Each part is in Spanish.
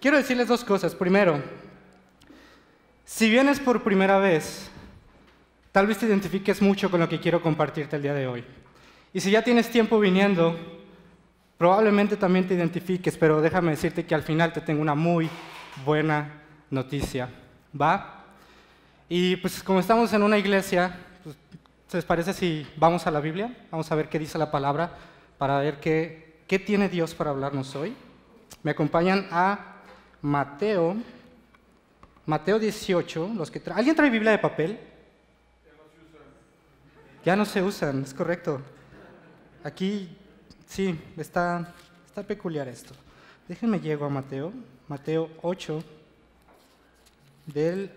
Quiero decirles dos cosas. Primero, si vienes por primera vez, tal vez te identifiques mucho con lo que quiero compartirte el día de hoy. Y si ya tienes tiempo viniendo, probablemente también te identifiques, pero déjame decirte que al final te tengo una muy buena noticia. ¿Va? Y pues como estamos en una iglesia, se pues, ¿les parece si vamos a la Biblia? Vamos a ver qué dice la palabra para ver qué, qué tiene Dios para hablarnos hoy. ¿Me acompañan a Mateo, Mateo 18, los que ¿Alguien trae Biblia de papel? Ya no se usan, es correcto. Aquí sí, está, está peculiar esto. Déjenme llego a Mateo, Mateo 8, del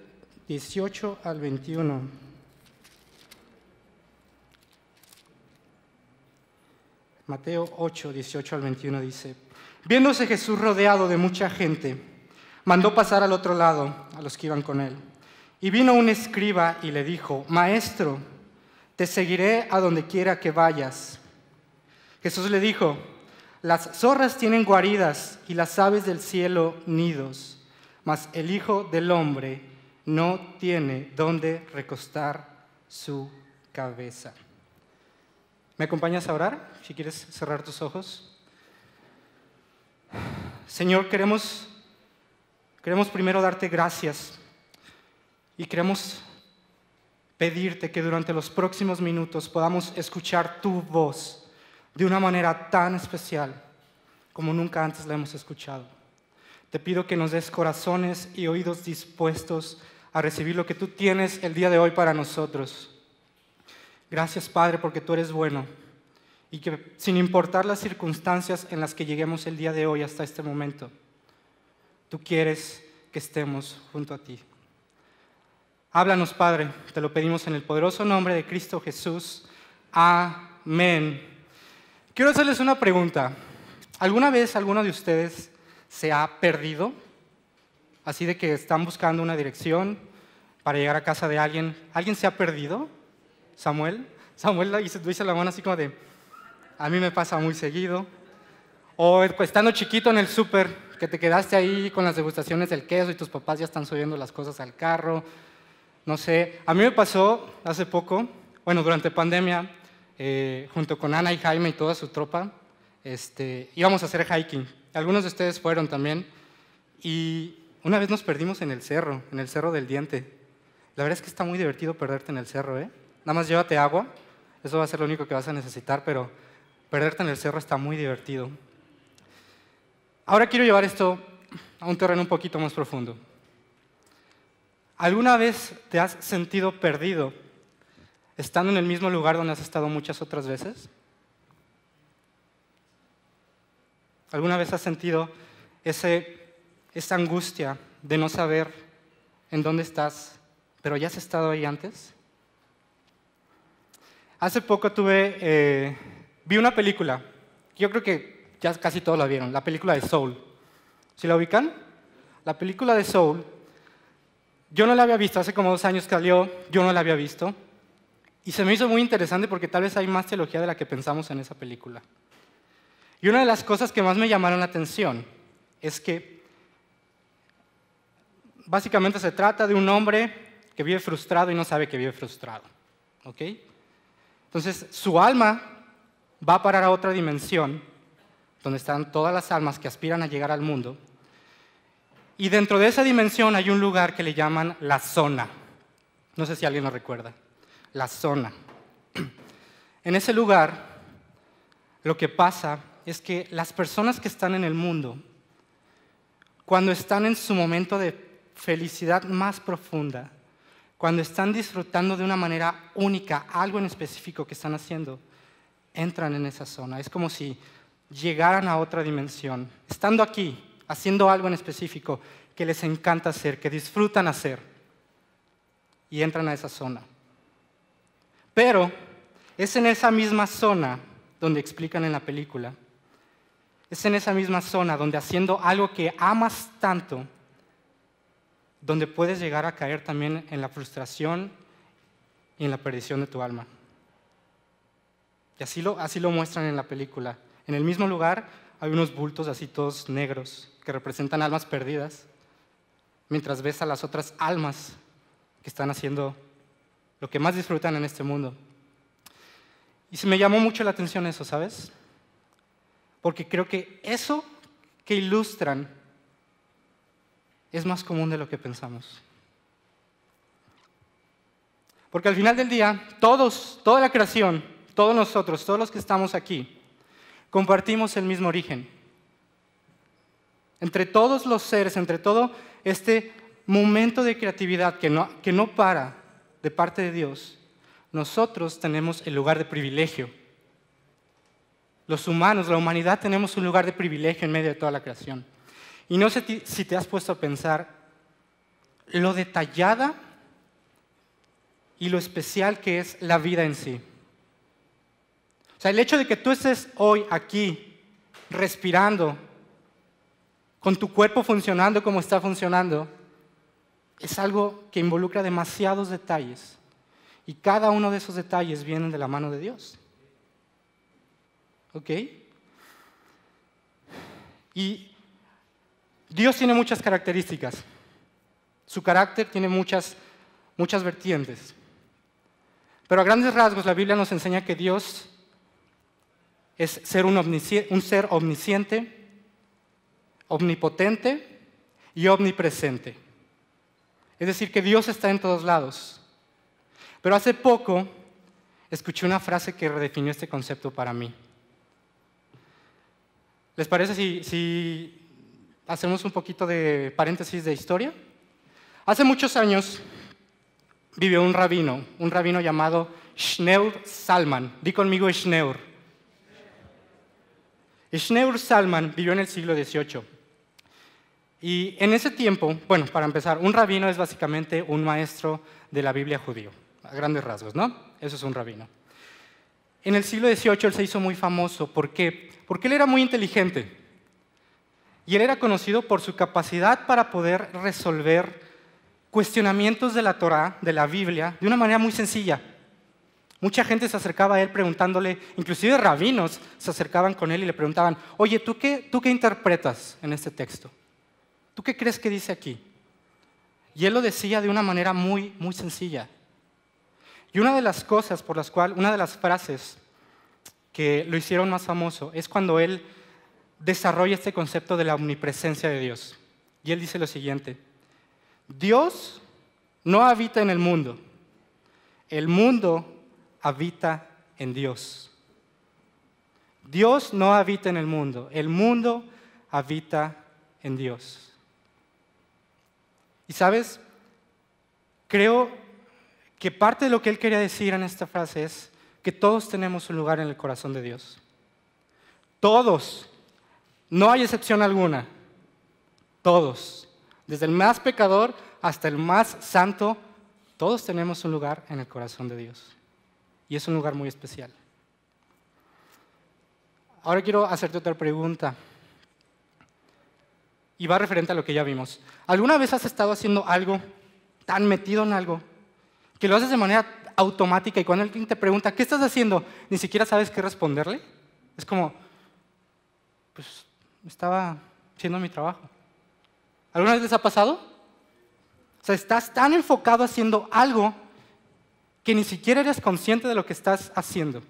18 al 21. Mateo 8, 18 al 21 dice, viéndose Jesús rodeado de mucha gente, mandó pasar al otro lado a los que iban con él. Y vino un escriba y le dijo, Maestro, te seguiré a donde quiera que vayas. Jesús le dijo, las zorras tienen guaridas y las aves del cielo nidos, mas el Hijo del Hombre no tiene donde recostar su cabeza. ¿Me acompañas a orar? Si quieres cerrar tus ojos. Señor, queremos Queremos primero darte gracias y queremos pedirte que durante los próximos minutos podamos escuchar tu voz de una manera tan especial como nunca antes la hemos escuchado. Te pido que nos des corazones y oídos dispuestos a recibir lo que tú tienes el día de hoy para nosotros. Gracias Padre porque tú eres bueno y que sin importar las circunstancias en las que lleguemos el día de hoy hasta este momento, tú quieres que estemos junto a ti. Háblanos, Padre, te lo pedimos en el poderoso nombre de Cristo Jesús. Amén. Quiero hacerles una pregunta. ¿Alguna vez alguno de ustedes se ha perdido? Así de que están buscando una dirección para llegar a casa de alguien. ¿Alguien se ha perdido? Samuel. Samuel dice la mano así como de, a mí me pasa muy seguido. O estando chiquito en el súper, que te quedaste ahí con las degustaciones del queso y tus papás ya están subiendo las cosas al carro. No sé, a mí me pasó hace poco, bueno, durante pandemia, eh, junto con Ana y Jaime y toda su tropa, este, íbamos a hacer hiking. Algunos de ustedes fueron también. Y una vez nos perdimos en el cerro, en el cerro del diente. La verdad es que está muy divertido perderte en el cerro, ¿eh? Nada más llévate agua, eso va a ser lo único que vas a necesitar, pero perderte en el cerro está muy divertido. Ahora quiero llevar esto a un terreno un poquito más profundo. ¿Alguna vez te has sentido perdido estando en el mismo lugar donde has estado muchas otras veces? ¿Alguna vez has sentido ese, esa angustia de no saber en dónde estás, pero ya has estado ahí antes? Hace poco tuve, eh, vi una película, yo creo que ya casi todos la vieron, la película de Soul. ¿Sí la ubican? La película de Soul, yo no la había visto, hace como dos años que salió, yo no la había visto. Y se me hizo muy interesante porque tal vez hay más teología de la que pensamos en esa película. Y una de las cosas que más me llamaron la atención es que básicamente se trata de un hombre que vive frustrado y no sabe que vive frustrado. ¿Ok? Entonces, su alma va a parar a otra dimensión donde están todas las almas que aspiran a llegar al mundo. Y dentro de esa dimensión hay un lugar que le llaman la zona. No sé si alguien lo recuerda. La zona. En ese lugar, lo que pasa es que las personas que están en el mundo, cuando están en su momento de felicidad más profunda, cuando están disfrutando de una manera única algo en específico que están haciendo, entran en esa zona. Es como si llegaran a otra dimensión, estando aquí, haciendo algo en específico que les encanta hacer, que disfrutan hacer, y entran a esa zona. Pero es en esa misma zona donde explican en la película, es en esa misma zona donde haciendo algo que amas tanto, donde puedes llegar a caer también en la frustración y en la perdición de tu alma. Y así lo, así lo muestran en la película. En el mismo lugar hay unos bultos así todos negros que representan almas perdidas, mientras ves a las otras almas que están haciendo lo que más disfrutan en este mundo. Y se me llamó mucho la atención eso, ¿sabes? Porque creo que eso que ilustran es más común de lo que pensamos. Porque al final del día, todos, toda la creación, todos nosotros, todos los que estamos aquí, compartimos el mismo origen. Entre todos los seres, entre todo este momento de creatividad que no, que no para de parte de Dios, nosotros tenemos el lugar de privilegio. Los humanos, la humanidad tenemos un lugar de privilegio en medio de toda la creación. Y no sé si te has puesto a pensar lo detallada y lo especial que es la vida en sí sea, el hecho de que tú estés hoy aquí, respirando, con tu cuerpo funcionando como está funcionando, es algo que involucra demasiados detalles. Y cada uno de esos detalles viene de la mano de Dios. ¿Ok? Y Dios tiene muchas características. Su carácter tiene muchas, muchas vertientes. Pero a grandes rasgos la Biblia nos enseña que Dios es ser un, ser omnisciente, omnipotente y omnipresente. Es decir, que Dios está en todos lados. Pero hace poco escuché una frase que redefinió este concepto para mí. ¿Les parece si, si, hacemos un poquito de paréntesis de historia? Hace muchos años vivió un rabino, un rabino llamado Schneur Salman. Di conmigo Schneur. Schneur Salman vivió en el siglo XVIII. Y en ese tiempo, bueno, para empezar, un rabino es básicamente un maestro de la Biblia judío, a grandes rasgos, ¿no? Eso es un rabino. En el siglo XVIII él se hizo muy famoso. ¿Por qué? Porque él era muy inteligente. Y él era conocido por su capacidad para poder resolver cuestionamientos de la Torah, de la Biblia, de una manera muy sencilla. Mucha gente se acercaba a él preguntándole, inclusive rabinos se acercaban con él y le preguntaban, oye, ¿tú qué, ¿tú qué interpretas en este texto? ¿Tú qué crees que dice aquí? Y él lo decía de una manera muy, muy sencilla. Y una de las cosas por las cuales, una de las frases que lo hicieron más famoso es cuando él desarrolla este concepto de la omnipresencia de Dios. Y él dice lo siguiente, Dios no habita en el mundo, el mundo habita en Dios. Dios no habita en el mundo, el mundo habita en Dios. Y sabes, creo que parte de lo que él quería decir en esta frase es que todos tenemos un lugar en el corazón de Dios. Todos, no hay excepción alguna, todos, desde el más pecador hasta el más santo, todos tenemos un lugar en el corazón de Dios y es un lugar muy especial. Ahora quiero hacerte otra pregunta y va referente a lo que ya vimos. ¿Alguna vez has estado haciendo algo, tan metido en algo, que lo haces de manera automática y cuando alguien te pregunta, ¿qué estás haciendo? Ni siquiera sabes qué responderle. Es como, pues estaba haciendo mi trabajo. ¿Alguna vez les ha pasado? O sea, estás tan enfocado haciendo algo que ni siquiera eres consciente de lo que estás haciendo.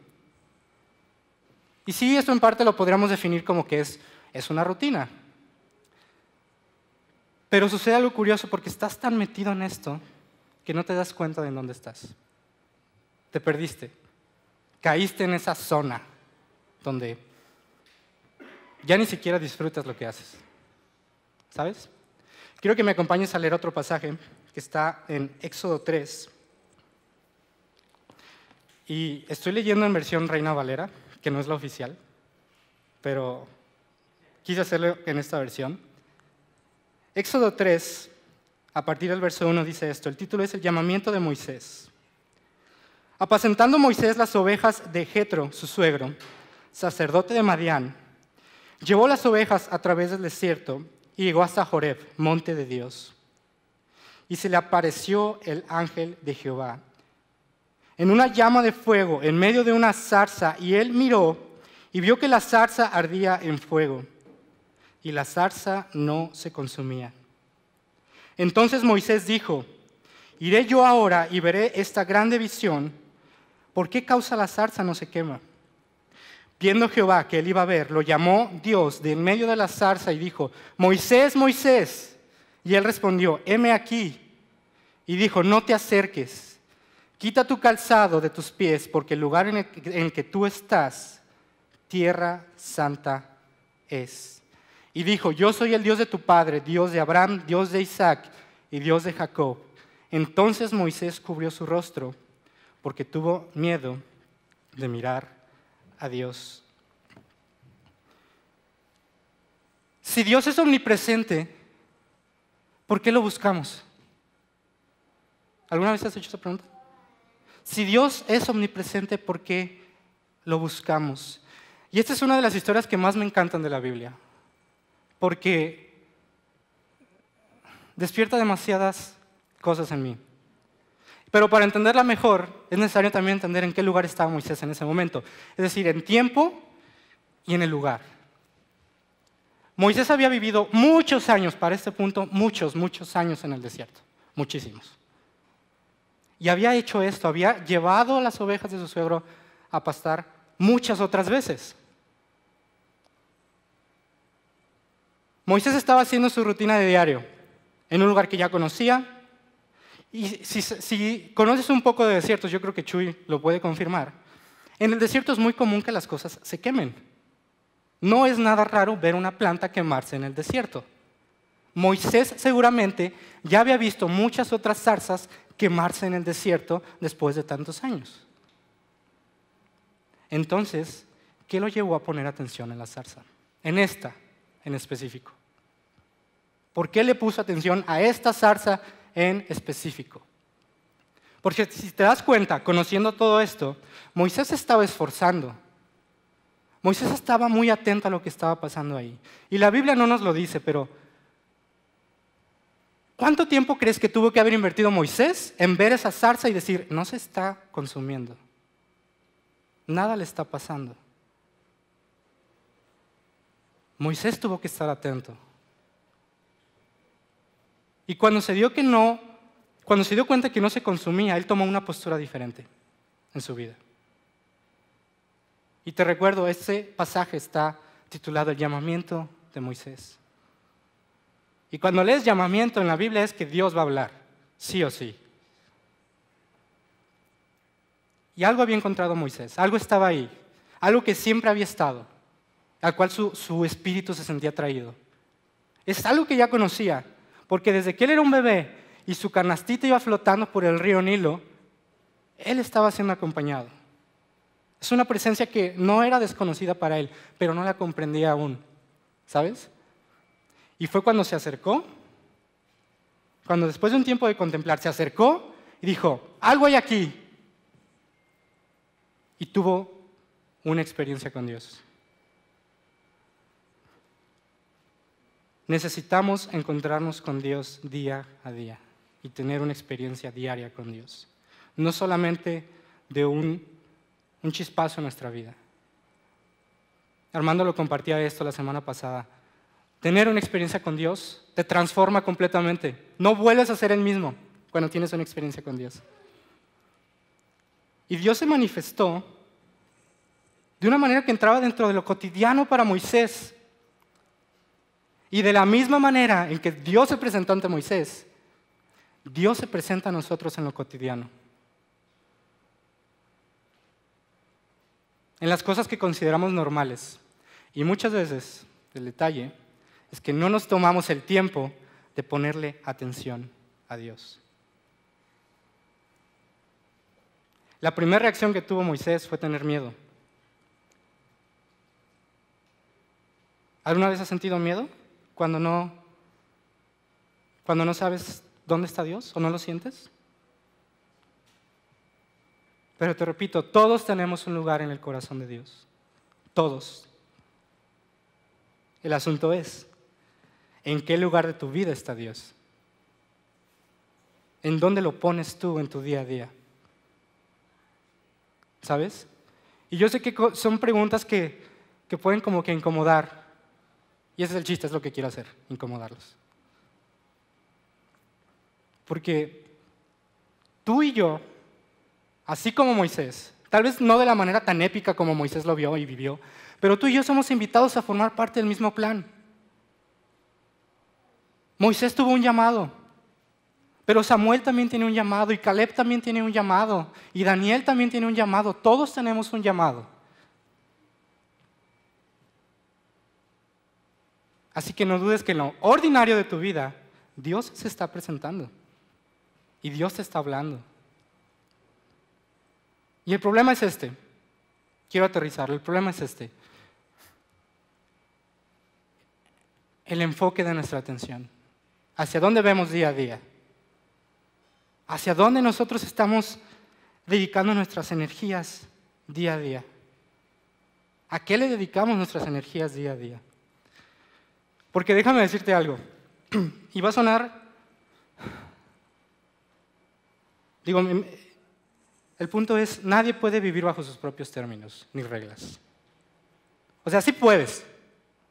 Y sí, esto en parte lo podríamos definir como que es, es una rutina. Pero sucede algo curioso porque estás tan metido en esto que no te das cuenta de dónde estás. Te perdiste. Caíste en esa zona donde ya ni siquiera disfrutas lo que haces. ¿Sabes? Quiero que me acompañes a leer otro pasaje que está en Éxodo 3, y estoy leyendo en versión Reina Valera, que no es la oficial, pero quise hacerlo en esta versión. Éxodo 3, a partir del verso 1 dice esto, el título es El llamamiento de Moisés. Apacentando Moisés las ovejas de Jetro, su suegro, sacerdote de Madián, llevó las ovejas a través del desierto y llegó hasta Joreb, monte de Dios. Y se le apareció el ángel de Jehová en una llama de fuego en medio de una zarza y él miró y vio que la zarza ardía en fuego y la zarza no se consumía. Entonces Moisés dijo, iré yo ahora y veré esta grande visión, ¿por qué causa la zarza no se quema? Viendo Jehová que él iba a ver, lo llamó Dios de en medio de la zarza y dijo, Moisés, Moisés. Y él respondió, heme aquí. Y dijo, no te acerques Quita tu calzado de tus pies, porque el lugar en el, que tú estás, tierra santa es. Y dijo, yo soy el Dios de tu Padre, Dios de Abraham, Dios de Isaac y Dios de Jacob. Entonces Moisés cubrió su rostro porque tuvo miedo de mirar a Dios. Si Dios es omnipresente, ¿por qué lo buscamos? ¿Alguna vez has hecho esa pregunta? Si Dios es omnipresente, ¿por qué lo buscamos? Y esta es una de las historias que más me encantan de la Biblia, porque despierta demasiadas cosas en mí. Pero para entenderla mejor es necesario también entender en qué lugar estaba Moisés en ese momento, es decir, en tiempo y en el lugar. Moisés había vivido muchos años, para este punto, muchos, muchos años en el desierto, muchísimos y había hecho esto, había llevado a las ovejas de su suegro a pastar muchas otras veces. Moisés estaba haciendo su rutina de diario en un lugar que ya conocía. Y si, conoces un poco de desiertos, yo creo que Chuy lo puede confirmar. En el desierto es muy común que las cosas se quemen. No es nada raro ver una planta quemarse en el desierto. Moisés seguramente ya había visto muchas otras zarzas quemarse en el desierto después de tantos años. Entonces, ¿qué lo llevó a poner atención en la zarza? En esta, en específico. ¿Por qué le puso atención a esta zarza en específico? Porque si te das cuenta, conociendo todo esto, Moisés estaba esforzando. Moisés estaba muy atento a lo que estaba pasando ahí. Y la Biblia no nos lo dice, pero ¿Cuánto tiempo crees que tuvo que haber invertido Moisés en ver esa zarza y decir, no se está consumiendo? Nada le está pasando. Moisés tuvo que estar atento. Y cuando se dio que no, cuando se dio cuenta que no se consumía, él tomó una postura diferente en su vida. Y te recuerdo, ese pasaje está titulado El llamamiento de Moisés. Y cuando lees llamamiento en la Biblia es que Dios va a hablar, sí o sí. Y algo había encontrado Moisés, algo estaba ahí, algo que siempre había estado, al cual su, espíritu se sentía atraído. Es algo que ya conocía, porque desde que él era un bebé y su canastita iba flotando por el río Nilo, él estaba siendo acompañado. Es una presencia que no era desconocida para él, pero no la comprendía aún, ¿sabes? Y fue cuando se acercó, cuando después de un tiempo de contemplar, se acercó y dijo, algo hay aquí. Y tuvo una experiencia con Dios. Necesitamos encontrarnos con Dios día a día y tener una experiencia diaria con Dios. No solamente de un, un chispazo en nuestra vida. Armando lo compartía esto la semana pasada tener una experiencia con Dios te transforma completamente. No vuelves a ser el mismo cuando tienes una experiencia con Dios. Y Dios se manifestó de una manera que entraba dentro de lo cotidiano para Moisés. Y de la misma manera en que Dios se presentó ante Moisés, Dios se presenta a nosotros en lo cotidiano. En las cosas que consideramos normales. Y muchas veces, el detalle es que no nos tomamos el tiempo de ponerle atención a Dios. La primera reacción que tuvo Moisés fue tener miedo. ¿Alguna vez has sentido miedo cuando no, cuando no sabes dónde está Dios o no lo sientes? Pero te repito, todos tenemos un lugar en el corazón de Dios. Todos. El asunto es, ¿En qué lugar de tu vida está Dios? ¿En dónde lo pones tú en tu día a día? ¿Sabes? Y yo sé que son preguntas que, pueden como que incomodar. Y ese es el chiste, es lo que quiero hacer, incomodarlos. Porque tú y yo, así como Moisés, tal vez no de la manera tan épica como Moisés lo vio y vivió, pero tú y yo somos invitados a formar parte del mismo plan. Moisés tuvo un llamado, pero Samuel también tiene un llamado, y Caleb también tiene un llamado, y Daniel también tiene un llamado, todos tenemos un llamado. Así que no dudes que en lo ordinario de tu vida, Dios se está presentando y Dios te está hablando. Y el problema es este. Quiero aterrizar, El problema es este. El enfoque de nuestra atención. ¿Hacia dónde vemos día a día? ¿Hacia dónde nosotros estamos dedicando nuestras energías día a día? ¿A qué le dedicamos nuestras energías día a día? Porque déjame decirte algo, y va a sonar, digo, el punto es, nadie puede vivir bajo sus propios términos ni reglas. O sea, sí puedes,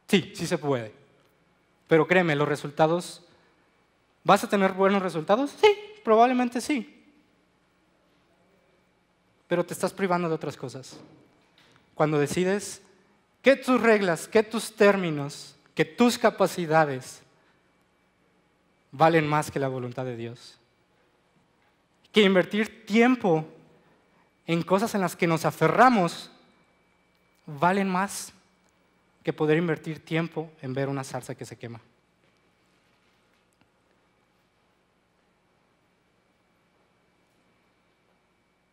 sí, sí se puede, pero créeme, los resultados ¿Vas a tener buenos resultados? Sí, probablemente sí. Pero te estás privando de otras cosas. Cuando decides que tus reglas, que tus términos, que tus capacidades valen más que la voluntad de Dios. Que invertir tiempo en cosas en las que nos aferramos valen más que poder invertir tiempo en ver una salsa que se quema.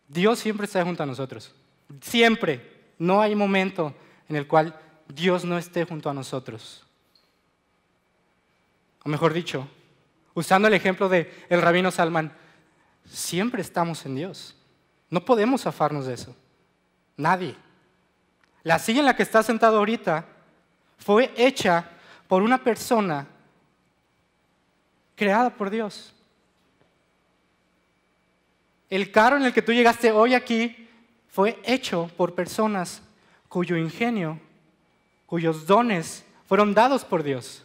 Dios siempre está junto a nosotros. Siempre. No hay momento en el cual Dios no esté junto a nosotros. O mejor dicho, usando el ejemplo del el rabino Salman, siempre estamos en Dios. No podemos zafarnos de eso. Nadie. La silla en la que está sentado ahorita fue hecha por una persona creada por Dios. El carro en el que tú llegaste hoy aquí fue hecho por personas cuyo ingenio, cuyos dones fueron dados por Dios.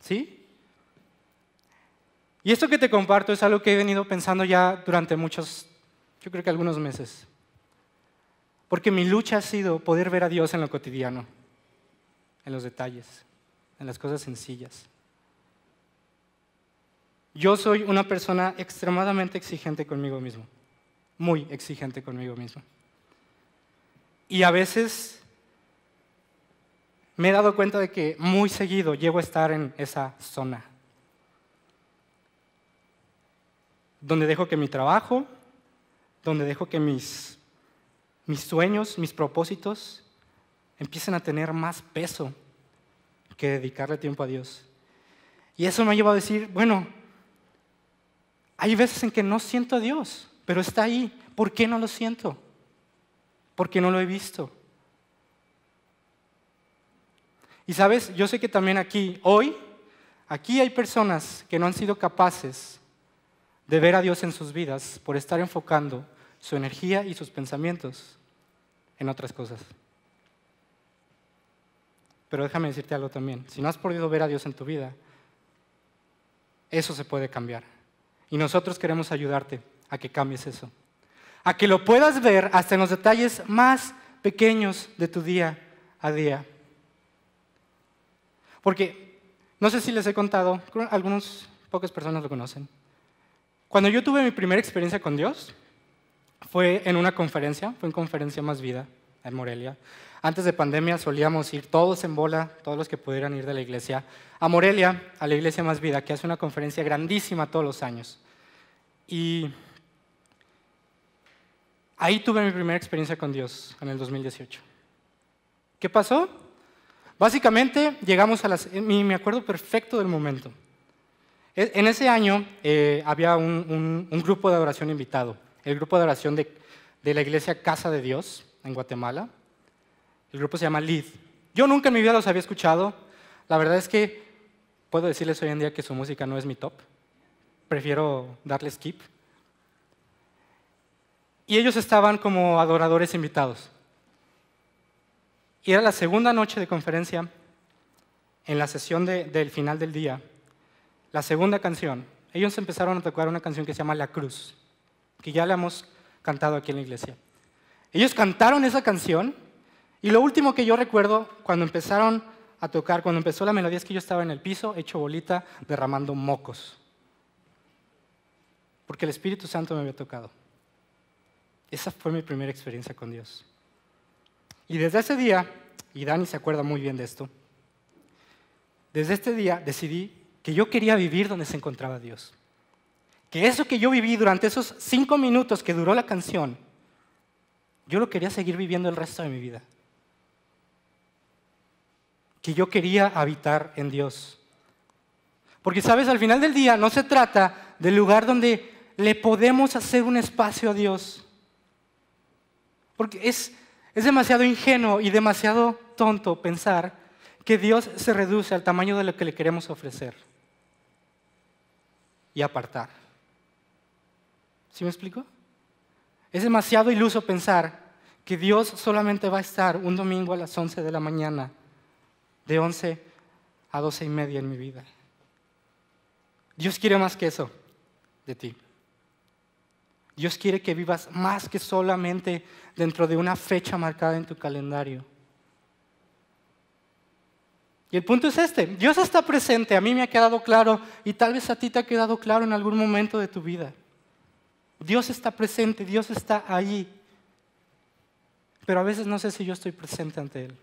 ¿Sí? Y esto que te comparto es algo que he venido pensando ya durante muchos, yo creo que algunos meses. Porque mi lucha ha sido poder ver a Dios en lo cotidiano, en los detalles, en las cosas sencillas. Yo soy una persona extremadamente exigente conmigo mismo, muy exigente conmigo mismo. Y a veces me he dado cuenta de que muy seguido llego a estar en esa zona, donde dejo que mi trabajo, donde dejo que mis, mis sueños, mis propósitos empiecen a tener más peso que dedicarle tiempo a Dios. Y eso me ha llevado a decir, bueno, hay veces en que no siento a Dios, pero está ahí. ¿Por qué no lo siento? Porque no lo he visto. Y sabes, yo sé que también aquí, hoy, aquí hay personas que no han sido capaces de ver a Dios en sus vidas por estar enfocando su energía y sus pensamientos en otras cosas. Pero déjame decirte algo también. Si no has podido ver a Dios en tu vida, eso se puede cambiar. Y nosotros queremos ayudarte a que cambies eso. A que lo puedas ver hasta en los detalles más pequeños de tu día a día. Porque, no sé si les he contado, algunos pocas personas lo conocen. Cuando yo tuve mi primera experiencia con Dios, fue en una conferencia, fue en Conferencia Más Vida, en Morelia. Antes de pandemia solíamos ir todos en bola, todos los que pudieran ir de la iglesia, a Morelia, a la iglesia Más Vida, que hace una conferencia grandísima todos los años. Y ahí tuve mi primera experiencia con Dios, en el 2018. ¿Qué pasó? Básicamente llegamos a las... Me acuerdo perfecto del momento. E, en ese año eh, había un, un, grupo de oración invitado, el grupo de oración de, de la iglesia Casa de Dios en Guatemala. El grupo se llama Lead. Yo nunca en mi vida los había escuchado. La verdad es que puedo decirles hoy en día que su música no es mi top. Prefiero darles skip. Y ellos estaban como adoradores invitados. Y era la segunda noche de conferencia, en la sesión del final del día, la segunda canción. Ellos empezaron a tocar una canción que se llama La Cruz, que ya la hemos cantado aquí en la iglesia. Ellos cantaron esa canción y lo último que yo recuerdo cuando empezaron a tocar, cuando empezó la melodía, es que yo estaba en el piso, hecho bolita, derramando mocos. Porque el Espíritu Santo me había tocado. Esa fue mi primera experiencia con Dios. Y desde ese día, y Dani se acuerda muy bien de esto, desde este día decidí que yo quería vivir donde se encontraba Dios. Que eso que yo viví durante esos cinco minutos que duró la canción, yo lo quería seguir viviendo el resto de mi vida que yo quería habitar en Dios. Porque sabes, al final del día no se trata del lugar donde le podemos hacer un espacio a Dios. Porque es, demasiado ingenuo y demasiado tonto pensar que Dios se reduce al tamaño de lo que le queremos ofrecer y apartar. ¿Sí me explico? Es demasiado iluso pensar que Dios solamente va a estar un domingo a las 11 de la mañana de 11 a 12 y media en mi vida. Dios quiere más que eso de ti. Dios quiere que vivas más que solamente dentro de una fecha marcada en tu calendario. Y el punto es este, Dios está presente, a mí me ha quedado claro y tal vez a ti te ha quedado claro en algún momento de tu vida. Dios está presente, Dios está allí, pero a veces no sé si yo estoy presente ante Él.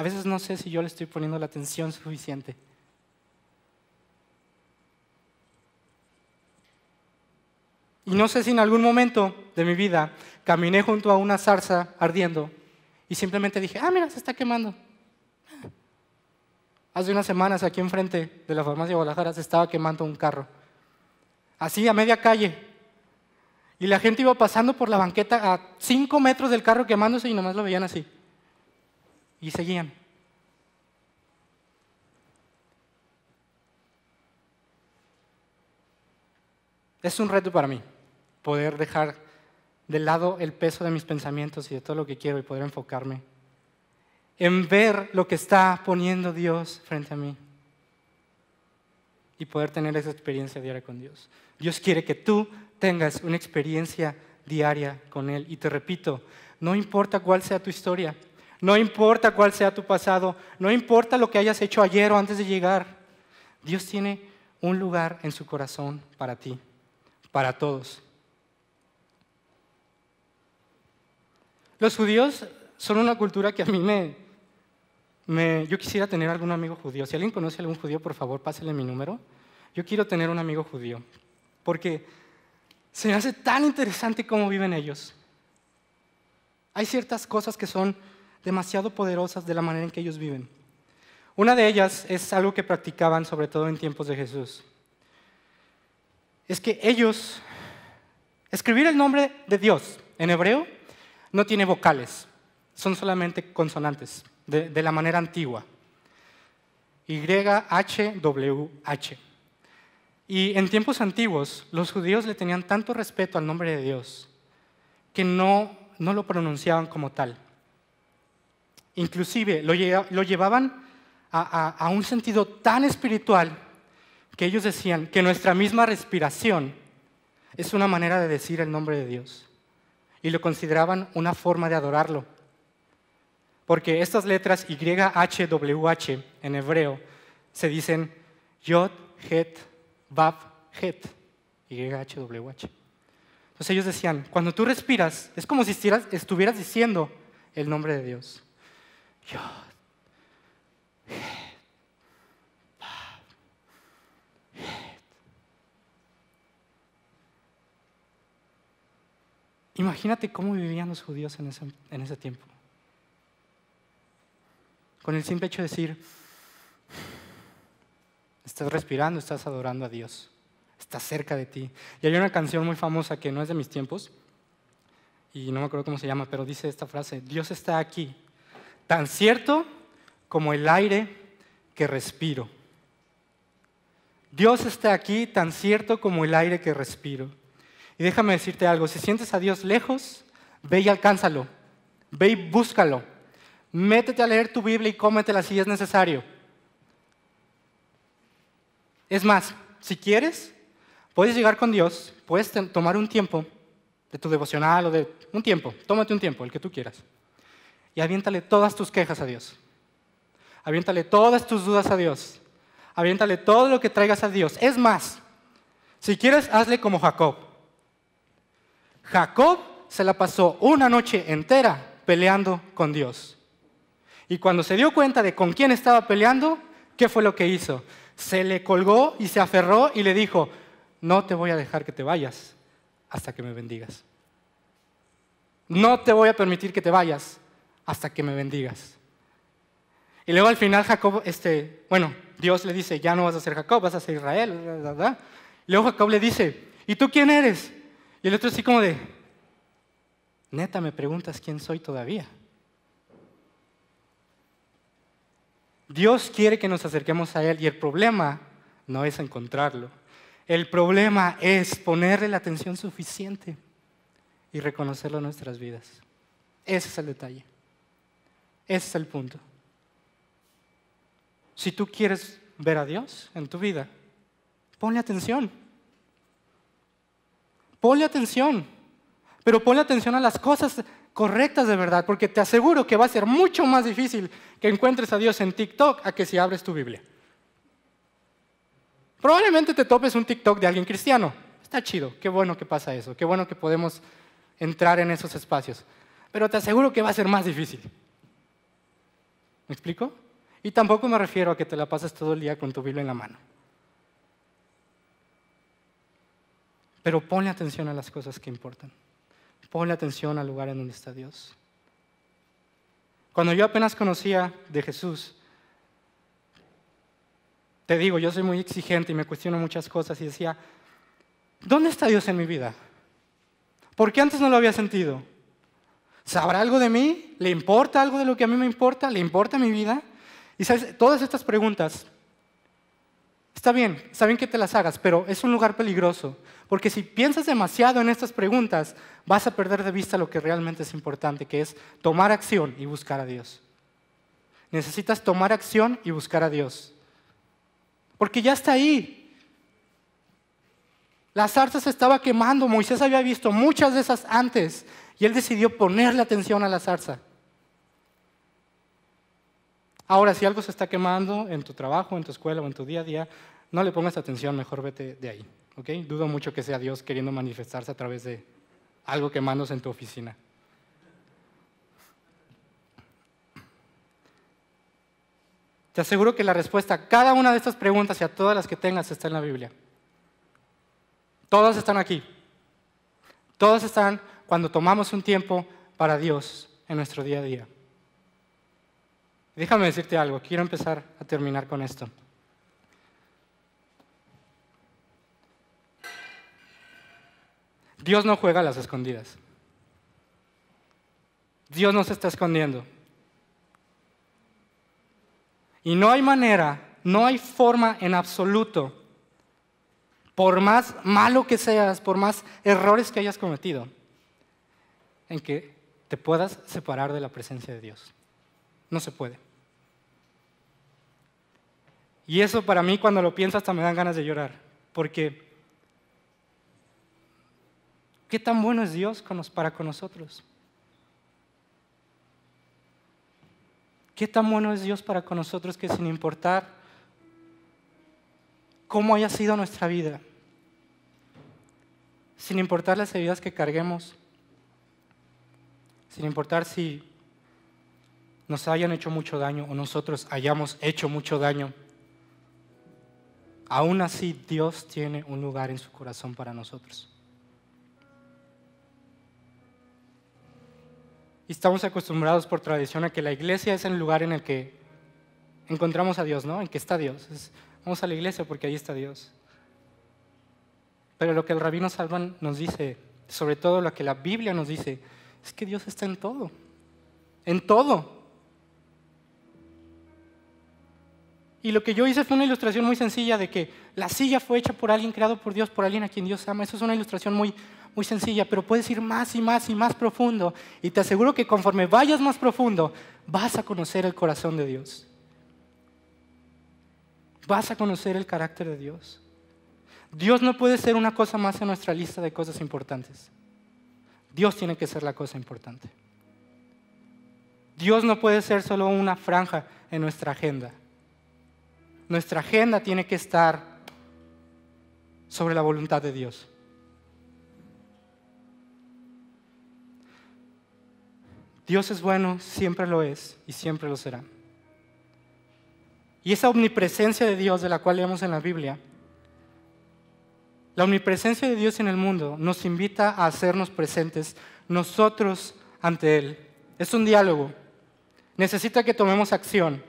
A veces no sé si yo le estoy poniendo la atención suficiente. Y no sé si en algún momento de mi vida caminé junto a una zarza ardiendo y simplemente dije, ah, mira, se está quemando. Hace unas semanas aquí enfrente de la farmacia de Guadalajara se estaba quemando un carro. Así a media calle. Y la gente iba pasando por la banqueta a cinco metros del carro quemándose y nomás lo veían así y seguían. Es un reto para mí poder dejar de lado el peso de mis pensamientos y de todo lo que quiero y poder enfocarme en ver lo que está poniendo Dios frente a mí y poder tener esa experiencia diaria con Dios. Dios quiere que tú tengas una experiencia diaria con Él. Y te repito, no importa cuál sea tu historia, no importa cuál sea tu pasado, no importa lo que hayas hecho ayer o antes de llegar. Dios tiene un lugar en su corazón para ti, para todos. Los judíos son una cultura que a mí me, me, Yo quisiera tener algún amigo judío. Si alguien conoce a algún judío, por favor, pásenle mi número. Yo quiero tener un amigo judío. Porque se me hace tan interesante cómo viven ellos. Hay ciertas cosas que son demasiado poderosas de la manera en que ellos viven. Una de ellas es algo que practicaban sobre todo en tiempos de Jesús. Es que ellos, escribir el nombre de Dios en hebreo no tiene vocales, son solamente consonantes, de, la manera antigua. Y, H, W, H. Y en tiempos antiguos, los judíos le tenían tanto respeto al nombre de Dios que no, no lo pronunciaban como tal. Inclusive lo, llevaban a, un sentido tan espiritual que ellos decían que nuestra misma respiración es una manera de decir el nombre de Dios. Y lo consideraban una forma de adorarlo. Porque estas letras YHWH en hebreo se dicen Yod, Het, Vav, Het. YHWH. Entonces ellos decían, cuando tú respiras, es como si estuvieras diciendo el nombre de Dios. Imagínate cómo vivían los judíos en ese, tiempo. Con el simple hecho de decir, estás respirando, estás adorando a Dios, está cerca de ti. Y hay una canción muy famosa que no es de mis tiempos, y no me acuerdo cómo se llama, pero dice esta frase, Dios está aquí, tan cierto como el aire que respiro. Dios está aquí tan cierto como el aire que respiro. Y déjame decirte algo, si sientes a Dios lejos, ve y alcánzalo, ve y búscalo, métete a leer tu Biblia y cómetela si es necesario. Es más, si quieres, puedes llegar con Dios, puedes tomar un tiempo de tu devocional o de un tiempo, tómate un tiempo, el que tú quieras y aviéntale todas tus quejas a Dios. Aviéntale todas tus dudas a Dios. Aviéntale todo lo que traigas a Dios. Es más, si quieres, hazle como Jacob. Jacob se la pasó una noche entera peleando con Dios. Y cuando se dio cuenta de con quién estaba peleando, ¿qué fue lo que hizo? Se le colgó y se aferró y le dijo, no te voy a dejar que te vayas hasta que me bendigas. No te voy a permitir que te vayas hasta que me bendigas. Y luego al final Jacob, este, bueno, Dios le dice, ya no vas a ser Jacob, vas a ser Israel. luego Jacob le dice, ¿y tú quién eres? Y el otro así como de, neta, me preguntas quién soy todavía. Dios quiere que nos acerquemos a Él y el problema no es encontrarlo. El problema es ponerle la atención suficiente y reconocerlo en nuestras vidas. Ese es el detalle. Ese es el punto. Si tú quieres ver a Dios en tu vida, ponle atención. Ponle atención. Pero ponle atención a las cosas correctas de verdad, porque te aseguro que va a ser mucho más difícil que encuentres a Dios en TikTok a que si abres tu Biblia. Probablemente te topes un TikTok de alguien cristiano. Está chido, qué bueno que pasa eso, qué bueno que podemos entrar en esos espacios. Pero te aseguro que va a ser más difícil. ¿Me explico? Y tampoco me refiero a que te la pases todo el día con tu Biblia en la mano. Pero ponle atención a las cosas que importan. Ponle atención al lugar en donde está Dios. Cuando yo apenas conocía de Jesús, te digo, yo soy muy exigente y me cuestiono muchas cosas y decía, ¿dónde está Dios en mi vida? ¿Por qué antes no lo había sentido? ¿Sabrá algo de mí? ¿Le importa algo de lo que a mí me importa? ¿Le importa mi vida? Y sabes, todas estas preguntas, está bien, está bien que te las hagas, pero es un lugar peligroso, porque si piensas demasiado en estas preguntas, vas a perder de vista lo que realmente es importante, que es tomar acción y buscar a Dios. Necesitas tomar acción y buscar a Dios. Porque ya está ahí, Las zarza se estaba quemando. Moisés había visto muchas de esas antes. Y él decidió ponerle atención a la zarza. Ahora, si algo se está quemando en tu trabajo, en tu escuela o en tu día a día, no le pongas atención, mejor vete de ahí. Dudo mucho que sea Dios queriendo manifestarse a través de algo quemándose en tu oficina. Te aseguro que la respuesta a cada una de estas preguntas y a todas las que tengas está en la Biblia. Todas están aquí. Todas están cuando tomamos un tiempo para Dios en nuestro día a día. Déjame decirte algo, quiero empezar a terminar con esto. Dios no juega a las escondidas. Dios no se está escondiendo. Y no hay manera, no hay forma en absoluto, por más malo que seas, por más errores que hayas cometido, en que te puedas separar de la presencia de Dios. No se puede. Y eso para mí cuando lo pienso hasta me dan ganas de llorar, porque ¿qué tan bueno es Dios para con nosotros? ¿Qué tan bueno es Dios para con nosotros que sin importar cómo haya sido nuestra vida, sin importar las heridas que carguemos, sin importar si nos hayan hecho mucho daño o nosotros hayamos hecho mucho daño, aún así Dios tiene un lugar en su corazón para nosotros. Y estamos acostumbrados por tradición a que la iglesia es el lugar en el que encontramos a Dios, ¿no? En que está Dios. vamos a la iglesia porque ahí está Dios. Pero lo que el rabino Salvan nos dice, sobre todo lo que la Biblia nos dice, es que Dios está en todo, en todo. Y lo que yo hice fue una ilustración muy sencilla de que la silla fue hecha por alguien, creado por Dios, por alguien a quien Dios ama. Eso es una ilustración muy, muy sencilla, pero puedes ir más y más y más profundo. Y te aseguro que conforme vayas más profundo, vas a conocer el corazón de Dios. Vas a conocer el carácter de Dios. Dios no puede ser una cosa más en nuestra lista de cosas importantes. Dios tiene que ser la cosa importante. Dios no puede ser solo una franja en nuestra agenda. Nuestra agenda tiene que estar sobre la voluntad de Dios. Dios es bueno, siempre lo es y siempre lo será. Y esa omnipresencia de Dios de la cual leemos en la Biblia la omnipresencia de Dios en el mundo nos invita a hacernos presentes nosotros ante Él. Es un diálogo. Necesita que tomemos acción.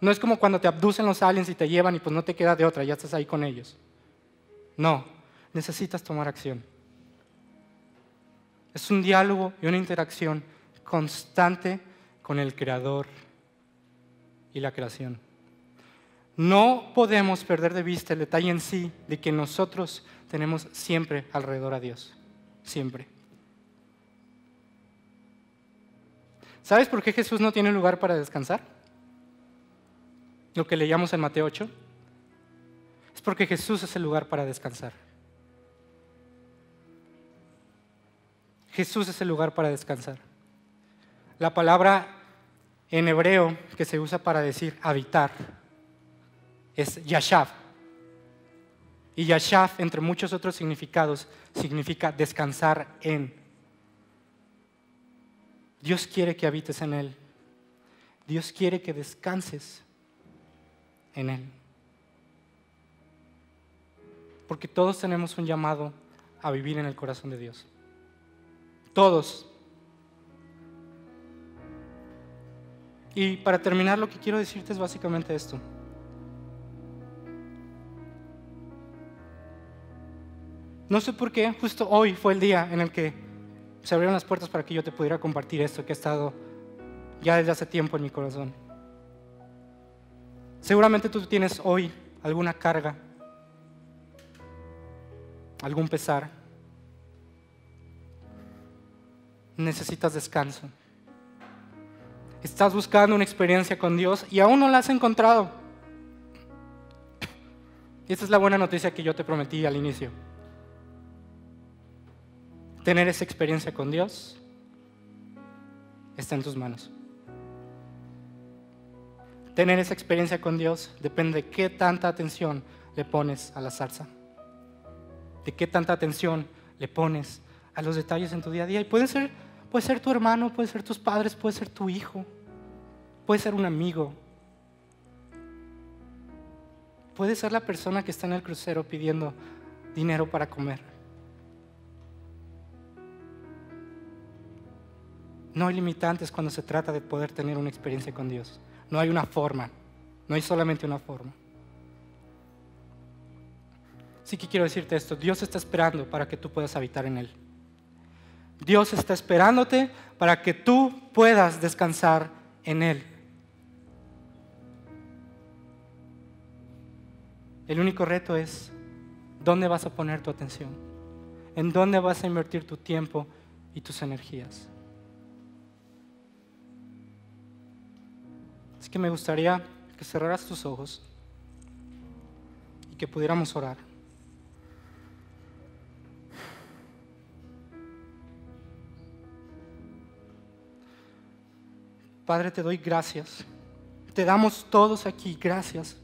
No es como cuando te abducen los aliens y te llevan y pues no te queda de otra, ya estás ahí con ellos. No, necesitas tomar acción. Es un diálogo y una interacción constante con el Creador y la creación. No podemos perder de vista el detalle en sí de que nosotros tenemos siempre alrededor a Dios. Siempre. ¿Sabes por qué Jesús no tiene lugar para descansar? Lo que leíamos en Mateo 8. Es porque Jesús es el lugar para descansar. Jesús es el lugar para descansar. La palabra en hebreo que se usa para decir habitar es Yashav. Y Yashav, entre muchos otros significados, significa descansar en. Dios quiere que habites en Él. Dios quiere que descanses en Él. Porque todos tenemos un llamado a vivir en el corazón de Dios. Todos. Y para terminar, lo que quiero decirte es básicamente esto. No sé por qué, justo hoy fue el día en el que se abrieron las puertas para que yo te pudiera compartir esto que ha estado ya desde hace tiempo en mi corazón. Seguramente tú tienes hoy alguna carga, algún pesar. Necesitas descanso. Estás buscando una experiencia con Dios y aún no la has encontrado. Y esta es la buena noticia que yo te prometí al inicio tener esa experiencia con Dios, está en tus manos. Tener esa experiencia con Dios depende de qué tanta atención le pones a la zarza, de qué tanta atención le pones a los detalles en tu día a día. Y ser, puede ser tu hermano, puede ser tus padres, puede ser tu hijo, puede ser un amigo, puede ser la persona que está en el crucero pidiendo dinero para comer. No hay limitantes cuando se trata de poder tener una experiencia con Dios. No hay una forma, no hay solamente una forma. Sí que quiero decirte esto, Dios está esperando para que tú puedas habitar en Él. Dios está esperándote para que tú puedas descansar en Él. El único reto es, ¿dónde vas a poner tu atención? ¿En dónde vas a invertir tu tiempo y tus energías? Así que me gustaría que cerraras tus ojos y que pudiéramos orar. Padre, te doy gracias. Te damos todos aquí gracias.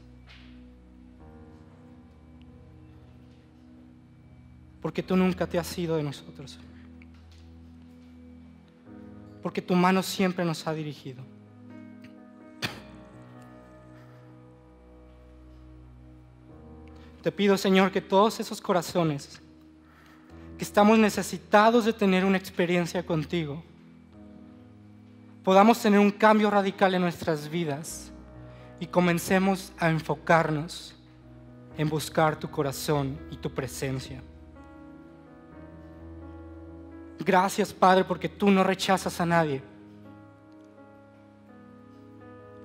Porque tú nunca te has ido de nosotros. Porque tu mano siempre nos ha dirigido. Te pido, Señor, que todos esos corazones que estamos necesitados de tener una experiencia contigo, podamos tener un cambio radical en nuestras vidas y comencemos a enfocarnos en buscar tu corazón y tu presencia. Gracias, Padre, porque tú no rechazas a nadie.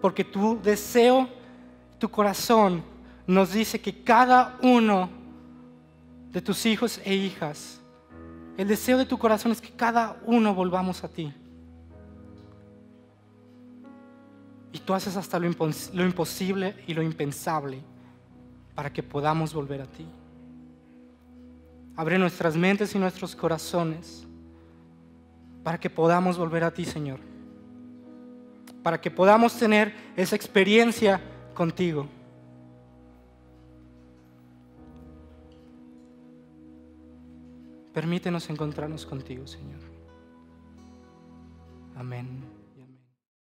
Porque tu deseo, tu corazón nos dice que cada uno de tus hijos e hijas, el deseo de tu corazón es que cada uno volvamos a ti. Y tú haces hasta lo, imposible y lo impensable para que podamos volver a ti. Abre nuestras mentes y nuestros corazones para que podamos volver a ti, Señor. Para que podamos tener esa experiencia contigo. Permítenos encontrarnos contigo, Señor. Amén.